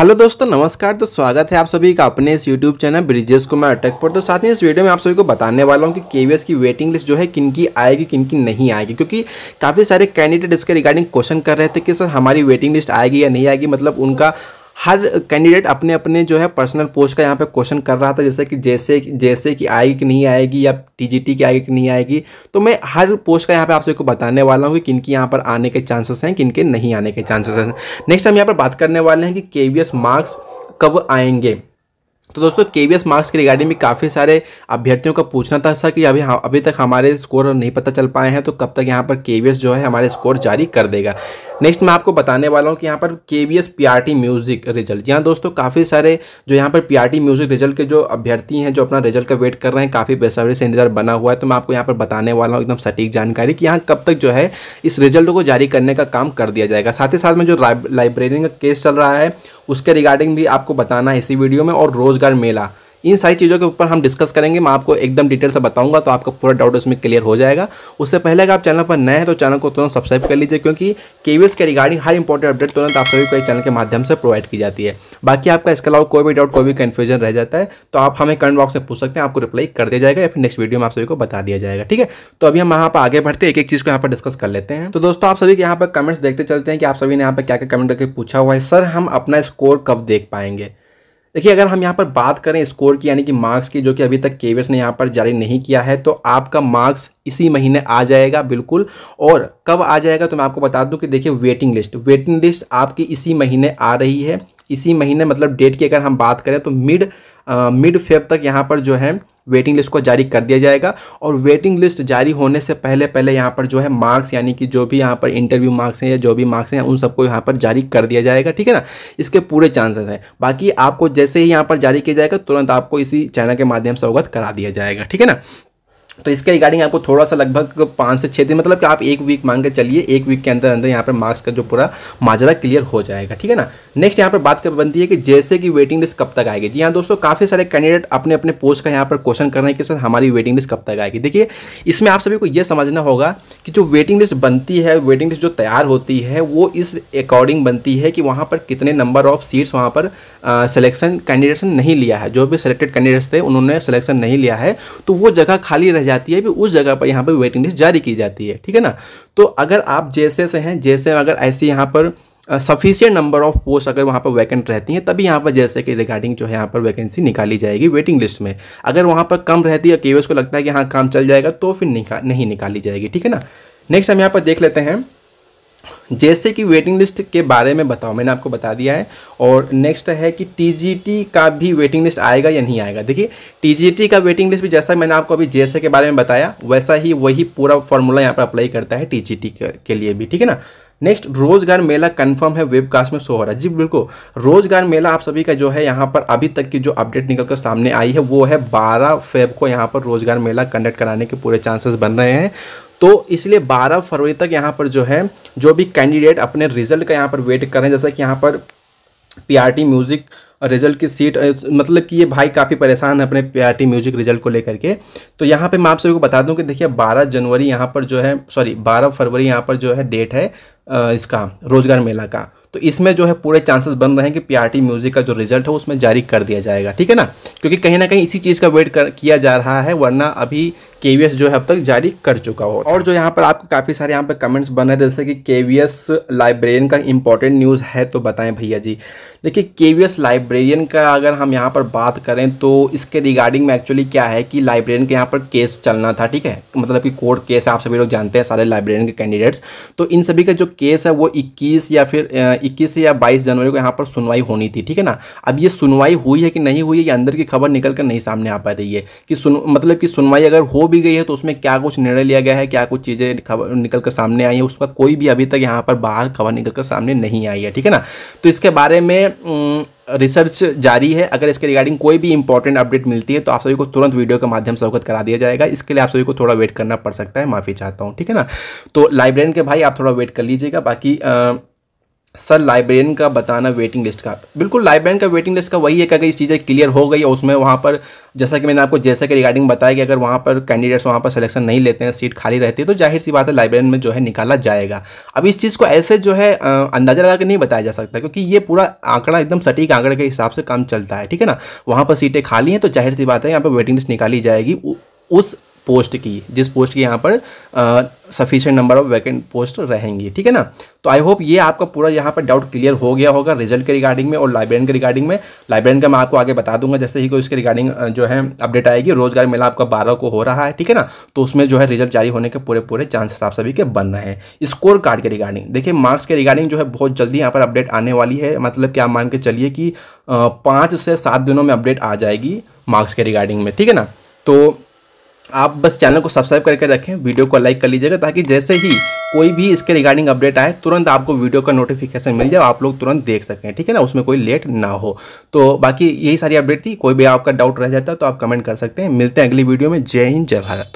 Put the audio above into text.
hello दोस्तों नमस्कार तो स्वागत है आप सभी का अपने इस यूट्यूब चैनल ब्रिजेश कुमार अटक पर तो साथ ही इस वीडियो में आप सभी को बताने वाला हूं कि के की वेटिंग लिस्ट जो है किन की आएगी किन की नहीं आएगी क्योंकि काफ़ी सारे कैंडिडेट इसके रिगार्डिंग क्वेश्चन कर रहे थे कि सर हमारी वेटिंग लिस्ट आएगी या नहीं आएगी मतलब उनका हर कैंडिडेट अपने अपने जो है पर्सनल पोस्ट का यहाँ पे क्वेश्चन कर रहा था जैसे कि जैसे जैसे कि आएगी कि नहीं आएगी या टीजीटी की आएगी कि नहीं आएगी तो मैं हर पोस्ट का यहाँ पे आप सबको बताने वाला हूँ कि किन की यहाँ पर आने के चांसेस हैं किन के नहीं आने के चांसेस हैं नेक्स्ट हम यहाँ पर बात करने वाले हैं कि के मार्क्स कब आएंगे तो दोस्तों के बी मार्क्स के रिगार्डिंग भी काफ़ी सारे अभ्यर्थियों का पूछना था सर कि अभी हाँ अभी तक हमारे स्कोर नहीं पता चल पाए हैं तो कब तक यहाँ पर के जो है हमारे स्कोर जारी कर देगा नेक्स्ट मैं आपको बताने वाला हूँ कि यहाँ पर K V S P R T music result यहाँ दोस्तों काफ़ी सारे जो यहाँ पर P R T music result के जो अभ्यर्थी हैं जो अपना रिजल्ट का वेट कर रहे हैं काफ़ी बेसब्री से इंतजार बना हुआ है तो मैं आपको यहाँ पर बताने वाला हूँ एकदम सटीक जानकारी कि यहाँ कब तक जो है इस रिजल्ट को जारी करने का काम कर दिया जाएगा साथ ही साथ में जो लाइब्रेरी का केस चल रहा है उसके रिगार्डिंग भी आपको बताना है इसी वीडियो में और रोज़गार मेला इन सारी चीज़ों के ऊपर हम डिस्कस करेंगे मैं आपको एकदम डिटेल से बताऊंगा तो आपका पूरा डाउट उसमें क्लियर हो जाएगा उससे पहले अगर आप चैनल पर नए हैं तो चैनल को तुरंत सब्सक्राइब कर लीजिए क्योंकि केवीएस के रिगार्डिंग हर इंपॉर्टेंट अपडेट तुरंत आप सभी को एक चैनल के माध्यम से प्रोवाइड की जाती है बाकी आपका इसके अलावा कोई भी डाउट कोई भी कन्फ्यूजन रह जाता है तो आप हमें कमेंट बॉक्स में पूछ सकते हैं आपको रिप्लाई कर दिया जाएगा या फिर नेक्स्ट वीडियो में आप सभी को बता दिया जाएगा ठीक है तो अभी हम यहाँ पर आगे बढ़ते एक एक चीज़ को यहाँ पर डिस्कस कर लेते हैं तो दोस्तों आप सभी के यहाँ पर कमेंट्स देखते चलते हैं कि आप सभी ने यहाँ पर क्या क्या कमेंट करके पूछा हुआ है सर हम अपना स्कोर कब देख पाएंगे देखिए अगर हम यहाँ पर बात करें स्कोर की यानी कि मार्क्स की जो कि अभी तक केवीएस ने यहाँ पर जारी नहीं किया है तो आपका मार्क्स इसी महीने आ जाएगा बिल्कुल और कब आ जाएगा तो मैं आपको बता दूं कि देखिए वेटिंग लिस्ट वेटिंग लिस्ट आपकी इसी महीने आ रही है इसी महीने मतलब डेट की अगर हम बात करें तो मिड मिड फेब तक यहाँ पर जो है वेटिंग लिस्ट को जारी कर दिया जाएगा और वेटिंग लिस्ट जारी होने से पहले पहले यहाँ पर जो है मार्क्स यानी कि जो भी यहाँ पर इंटरव्यू मार्क्स हैं या जो भी मार्क्स हैं उन सबको यहाँ पर जारी कर दिया जाएगा ठीक है ना इसके पूरे चांसेस हैं बाकी आपको जैसे ही यहाँ पर जारी किया जाएगा तुरंत आपको इसी चैनल के माध्यम से अवगत करा दिया जाएगा ठीक है ना तो इसके रिगार्डिंग आपको थोड़ा सा लगभग पाँच से छः दिन मतलब कि आप एक वीक मांग के चलिए एक वीक के अंदर अंदर यहाँ पर मार्क्स का जो पूरा माजरा क्लियर हो जाएगा ठीक है ना नेक्स्ट यहाँ पर बात कर बनती है कि जैसे कि वेटिंग लिस्ट कब तक आएगी जी हाँ दोस्तों काफ़ी सारे कैंडिडेट अपने अपने पोस्ट का यहाँ पर क्वेश्चन कर रहे हैं कि सर हमारी वेटिंग लिस्ट कब तक आएगी देखिए इसमें आप सभी को यह समझना होगा कि जो वेटिंग लिस्ट बनती है वेटिंग लिस्ट जो तैयार होती है वो इस अकॉर्डिंग बनती है कि वहाँ पर कितने नंबर ऑफ सीट्स वहाँ पर सिलेक्शन कैंडिडेट्स ने नहीं लिया है जो भी सिलेक्टेड कैंडिडेट्स थे उन्होंने सिलेक्शन नहीं लिया है तो वो जगह खाली रह जाती है भी उस जगह पर यहाँ पर वेटिंग लिस्ट जारी की जाती है ठीक है ना तो अगर आप जैसे से हैं जैसे अगर ऐसी यहाँ पर सफिशियंट नंबर ऑफ पोस्ट अगर वहाँ पर वैकेंट रहती हैं तभी यहाँ पर जैसे कि रिगार्डिंग जो है यहाँ पर वैकेंसी निकाली जाएगी वेटिंग लिस्ट में अगर वहाँ पर कम रहती है केवीएस को लगता है कि हाँ काम चल जाएगा तो फिर निका, नहीं निकाली जाएगी ठीक है ना नेक्स्ट हम यहाँ पर देख लेते हैं जैसे कि वेटिंग लिस्ट के बारे में बताओ मैंने आपको बता दिया है और नेक्स्ट है कि टीजीटी का भी वेटिंग लिस्ट आएगा या नहीं आएगा देखिए टीजीटी का वेटिंग लिस्ट भी जैसा मैंने आपको अभी जैसे के बारे में बताया वैसा ही वही पूरा फॉर्मूला यहाँ पर अप्लाई करता है टी के लिए भी ठीक है ना नेक्स्ट रोजगार मेला कंफर्म है वेबकास्ट में शो हो रहा है जी बिल्कुल रोजगार मेला आप सभी का जो है यहाँ पर अभी तक की जो अपडेट निकल कर सामने आई है वो है 12 फेब को यहाँ पर रोजगार मेला कंडक्ट कराने के पूरे चांसेस बन रहे हैं तो इसलिए 12 फरवरी तक यहाँ पर जो है जो भी कैंडिडेट अपने रिजल्ट का यहाँ पर वेट कर रहे हैं जैसा कि यहाँ पर पीआरटी म्यूज़िक रिजल्ट की सीट मतलब कि ये भाई काफ़ी परेशान है अपने पीआरटी म्यूजिक रिजल्ट को लेकर के तो यहाँ पे मैं आप सभी को बता दूं कि देखिए 12 जनवरी यहाँ पर जो है सॉरी 12 फरवरी यहाँ पर जो है डेट है इसका रोजगार मेला का तो इसमें जो है पूरे चांसेस बन रहे हैं कि पीआरटी म्यूजिक का जो रिजल्ट है उसमें जारी कर दिया जाएगा ठीक है ना क्योंकि कहीं ना कहीं इसी चीज़ का वेट कर किया जा रहा है वरना अभी के जो है अब तक जारी कर चुका हो और जो यहाँ पर आपको काफ़ी सारे यहाँ पर कमेंट्स रहे हैं जैसे कि के लाइब्रेरियन का इंपॉर्टेंट न्यूज़ है तो बताएं भैया जी देखिए के लाइब्रेरियन का अगर हम यहाँ पर बात करें तो इसके रिगार्डिंग में एक्चुअली क्या है कि लाइब्रेरियन के यहाँ पर केस चलना था ठीक है मतलब कि कोर्ट केस आप सभी लोग जानते हैं सारे लाइब्रेरियन के कैंडिडेट्स तो इन सभी का जो केस है वो 21 या फिर 21 या 22 जनवरी को यहाँ पर सुनवाई होनी थी ठीक है ना अब ये सुनवाई हुई है कि नहीं हुई है ये अंदर की खबर निकल कर नहीं सामने आ पा रही है कि सुन मतलब कि सुनवाई अगर हो भी गई है तो उसमें क्या कुछ निर्णय लिया गया है क्या कुछ चीज़ें खबर निकल कर सामने आई है उसका कोई भी अभी तक यहाँ पर बाहर खबर निकल कर सामने नहीं आई है ठीक है ना तो इसके बारे में रिसर्च जारी है अगर इसके रिगार्डिंग कोई भी इंपॉर्टेंट अपडेट मिलती है तो आप सभी को तुरंत वीडियो के माध्यम से अवगत करा दिया जाएगा इसके लिए आप सभी को थोड़ा वेट करना पड़ सकता है माफ़ी चाहता हूँ ठीक है ना तो लाइब्रेरियन के भाई आप थोड़ा वेट कर लीजिएगा बाकी आ, सर लाइब्रेरियन का बताना वेटिंग लिस्ट का बिल्कुल लाइब्रेरियन का वेटिंग लिस्ट का वही है कि अगर इस चीज़ें क्लियर हो गई और उसमें वहाँ पर जैसा कि मैंने आपको जैसा कि रिगार्डिंग बताया कि अगर वहाँ पर कैंडिडेट्स वहाँ पर सिलेक्शन नहीं लेते हैं सीट खाली रहती है तो जाहिर सी बात है लाइब्रेरियन में जो है निकाला जाएगा अब इस चीज़ को ऐसे जो है अंदाजा लगा के नहीं बताया जा सकता क्योंकि ये पूरा आंकड़ा एकदम सटीक आंकड़े के हिसाब से काम चलता है ठीक है ना वहाँ पर सीटें खाली हैं तो जाहिर सी बात है यहाँ पर वेटिंग लिस्ट निकाली जाएगी उस पोस्ट की जिस पोस्ट की यहाँ पर sufficient number of vacant post रहेंगी ठीक है ना तो आई होप ये आपका पूरा यहाँ पर डाउट क्लियर हो गया होगा रिजल्ट के रिगार्डिंग में और लाइब्रेरियन के रिगार्डिंग में लाइब्रेरियन का मैं आपको आगे बता दूंगा जैसे ही कोई उसके रिगार्डिंग जो है अपडेट आएगी रोजगार मेला आपका बारह को हो रहा है ठीक है ना तो उसमें जो है रिजल्ट जारी होने के पूरे पूरे चांसेस आप सभी के बन रहे हैं स्कोर कार्ड के रिगार्डिंग देखिए मार्क्स के रिगार्डिंग जो है बहुत जल्दी यहाँ पर अपडेट आने वाली है मतलब कि आप मान के चलिए कि पाँच से सात दिनों में अपडेट आ जाएगी मार्क्स के रिगार्डिंग में ठीक है ना तो आप बस चैनल को सब्सक्राइब करके रखें वीडियो को लाइक कर लीजिएगा ताकि जैसे ही कोई भी इसके रिगार्डिंग अपडेट आए तुरंत आपको वीडियो का नोटिफिकेशन मिल जाए आप लोग तुरंत देख सकें ठीक है ना उसमें कोई लेट ना हो तो बाकी यही सारी अपडेट थी कोई भी आपका डाउट रह जाता तो आप कमेंट कर सकते हैं मिलते हैं अगली वीडियो में जय हिंद जय भारत